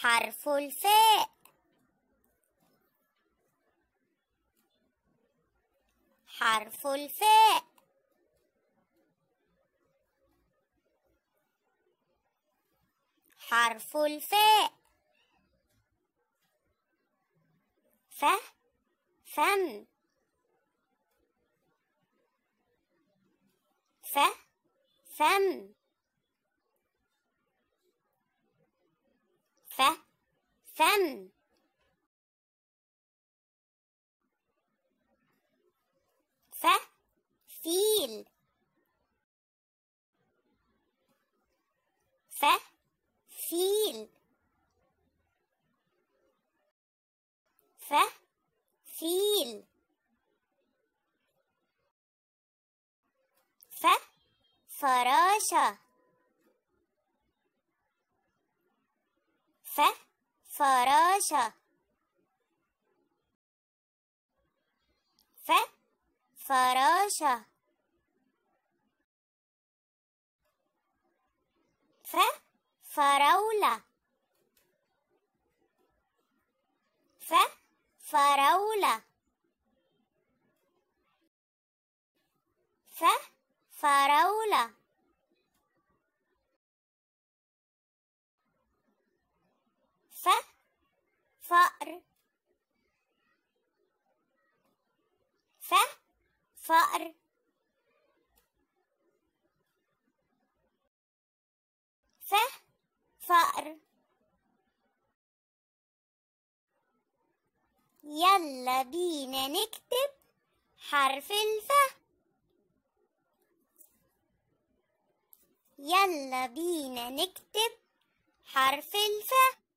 حرف الفاء حرف الفاء حرف الفاء ف فم ف فم فن ف فيل ف فيل ف فيل ف فراشة ف فراشة ف فراشة ف فراولة ف فراولة ف فراولة فأر ف فأر ف فأر يلا بينا نكتب حرف الف يلا بينا نكتب حرف الف